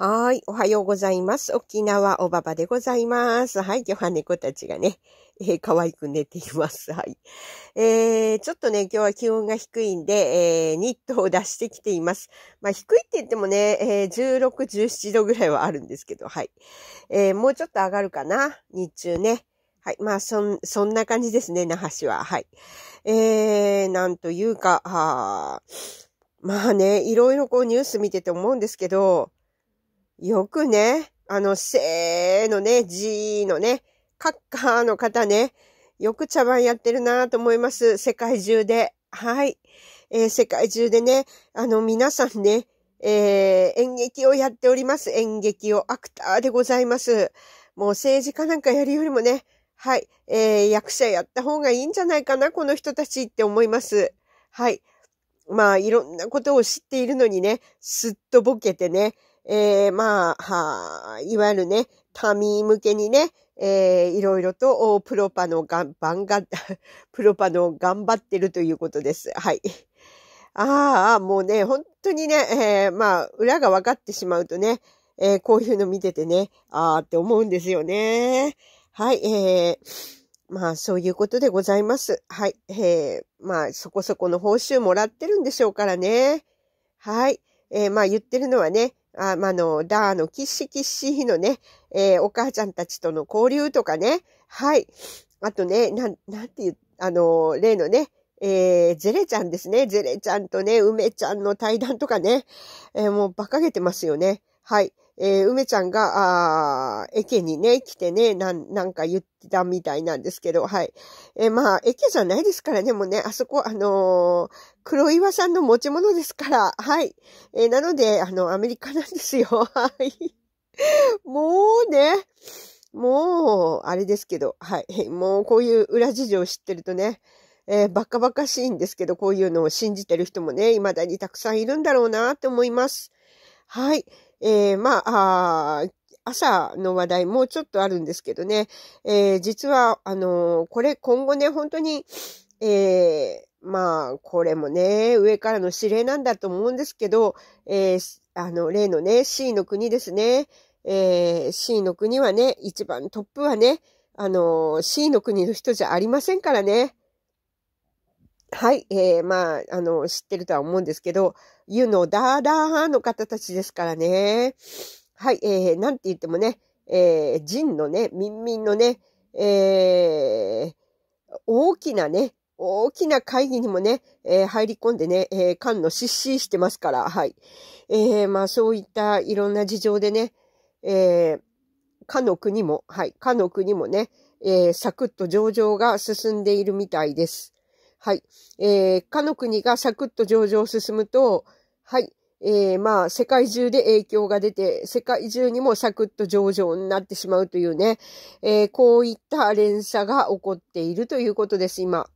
はーい。おはようございます。沖縄おばばでございます。はい。今日は猫たちがね、えー、可愛く寝ています。はい。えー、ちょっとね、今日は気温が低いんで、えー、ニットを出してきています。まあ、低いって言ってもね、え16、17度ぐらいはあるんですけど、はい。えもうちょっと上がるかな日中ね。はい。まあ、そん、そんな感じですね、那覇市は。はい。えー、なんというか、はまあね、いろいろこうニュース見てて思うんですけど、よくね、あの、せーのね、じーのね、カッカーの方ね、よく茶番やってるなと思います。世界中で。はい。えー、世界中でね、あの、皆さんね、えー、演劇をやっております。演劇をアクターでございます。もう政治家なんかやるよりもね、はい、えー、役者やった方がいいんじゃないかな、この人たちって思います。はい。まあ、いろんなことを知っているのにね、すっとぼけてね、えー、まあ、は、いわゆるね、民向けにね、えー、いろいろと、プロパのがん、ばんが、プロパの頑張ってるということです。はい。ああ、もうね、本当にね、えー、まあ、裏が分かってしまうとね、えー、こういうの見ててね、ああって思うんですよね。はい、えー、まあ、そういうことでございます。はい、えー、まあ、そこそこの報酬もらってるんでしょうからね。はい、えー、まあ、言ってるのはね、あ、まあの、ダーのキッシキッシーのね、えー、お母ちゃんたちとの交流とかね。はい。あとね、なん、なんていう、あの、例のね、えー、ゼレちゃんですね。ゼレちゃんとね、梅ちゃんの対談とかね。えー、もう馬鹿げてますよね。はい。えー、梅ちゃんが、あ駅にね、来てね、なん、なんか言ってたみたいなんですけど、はい。えー、まあ、駅じゃないですからね、もうね、あそこ、あのー、黒岩さんの持ち物ですから、はい。えー、なので、あの、アメリカなんですよ、はい。もうね、もう、あれですけど、はい。もう、こういう裏事情を知ってるとね、えー、バカバカしいんですけど、こういうのを信じてる人もね、未だにたくさんいるんだろうなって思います。はい。えー、まあ、あ朝の話題、もうちょっとあるんですけどね。えー、実は、あのー、これ今後ね、本当に、えー、まあ、これもね、上からの指令なんだと思うんですけど、えー、あの、例のね、C の国ですね。えー、C の国はね、一番トップはね、あのー、C の国の人じゃありませんからね。はい、えー、まあ、あの、知ってるとは思うんですけど、ユのダーダーの方たちですからね。はい、えー、なんて言ってもね、えー、ジンのね、ミンミンのね、えー、大きなね、大きな会議にもね、えー、入り込んでね、えー、の失神してますから、はい。えー、まあそういったいろんな事情でね、えー、かの国も、はい、かの国もね、えー、サクッと上場が進んでいるみたいです。はい。えー、かの国がサクッと上場を進むと、はい。えー、まあ、世界中で影響が出て、世界中にもサクッと上場になってしまうというね、えー、こういった連鎖が起こっているということです、今。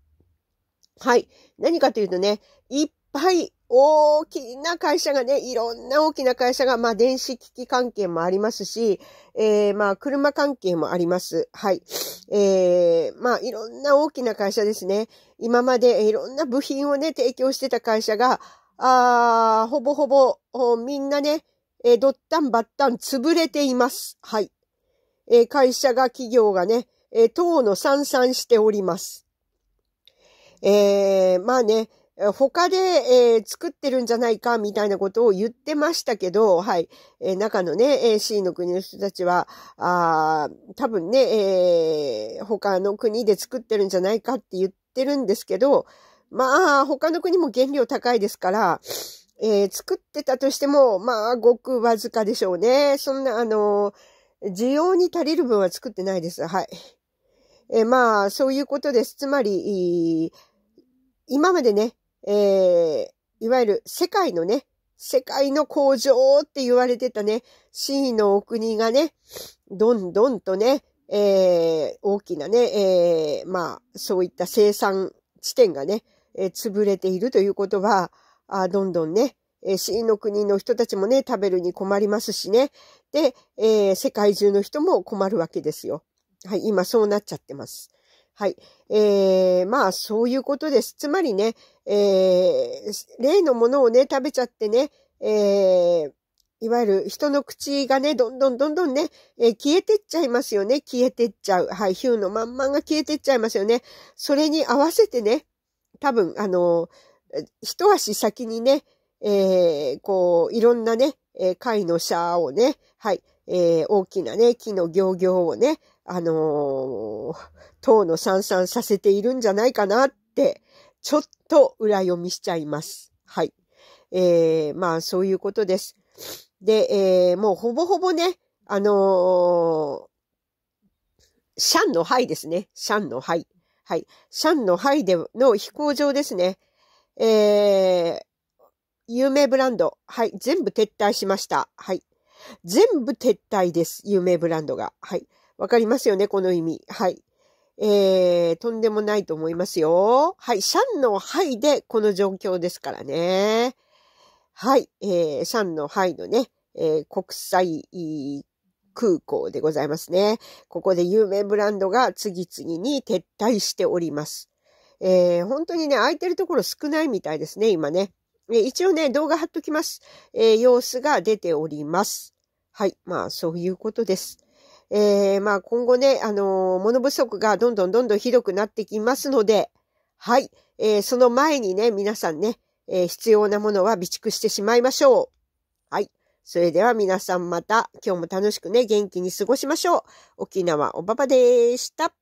はい。何かというとね、一ぱい大きな会社がね、いろんな大きな会社が、まあ、電子機器関係もありますし、えー、まあ、車関係もあります。はい。えー、まあ、いろんな大きな会社ですね。今までいろんな部品をね、提供してた会社が、あほぼほぼ、みんなね、えー、どったんばったん潰れています。はい。えー、会社が、企業がね、えー、党の散々しております。えー、まあね、他で、えー、作ってるんじゃないか、みたいなことを言ってましたけど、はい。えー、中のね、C の国の人たちは、あ多分ね、えー、他の国で作ってるんじゃないかって言ってるんですけど、まあ、他の国も原料高いですから、えー、作ってたとしても、まあ、ごくわずかでしょうね。そんな、あの需要に足りる分は作ってないです。はい。えー、まあ、そういうことです。つまり、今までね、えー、いわゆる世界のね、世界の工場って言われてたね、C のお国がね、どんどんとね、えー、大きなね、えー、まあ、そういった生産地点がね、えー、潰れているということは、あどんどんね、えー、C の国の人たちもね、食べるに困りますしね。で、えー、世界中の人も困るわけですよ。はい、今そうなっちゃってます。はい。えー、まあ、そういうことです。つまりね、えー、例のものをね、食べちゃってね、えー、いわゆる人の口がね、どんどんどんどんね、えー、消えてっちゃいますよね。消えてっちゃう。はい。ヒューのまんまんが消えてっちゃいますよね。それに合わせてね、多分、あのー、一足先にね、えー、こう、いろんなね、えー、貝のシャーをね、はい、えー、大きなね、木の行々をね、あのー、党のシャンシャンさせているんじゃないかなって、ちょっと裏読みしちゃいます。はい。えー、まあ、そういうことです。で、えー、もうほぼほぼね、あのー、シャンの灰ですね。シャンの灰。はい。シャンの灰での飛行場ですね。えー、有名ブランド。はい。全部撤退しました。はい。全部撤退です。有名ブランドが。はい。わかりますよね、この意味。はい。えー、とんでもないと思いますよ。はい。シャンのハイでこの状況ですからね。はい。えー、シャンのハイのね、えー、国際空港でございますね。ここで有名ブランドが次々に撤退しております。えー、本当にね、空いてるところ少ないみたいですね、今ね。え一応ね、動画貼っときます。えー、様子が出ております。はい。まあ、そういうことです。えー、まあ今後ね、あのー、物不足がどんどんどんどんひどくなってきますので、はい、えー、その前にね、皆さんね、えー、必要なものは備蓄してしまいましょう。はい。それでは皆さんまた今日も楽しくね、元気に過ごしましょう。沖縄おばばでした。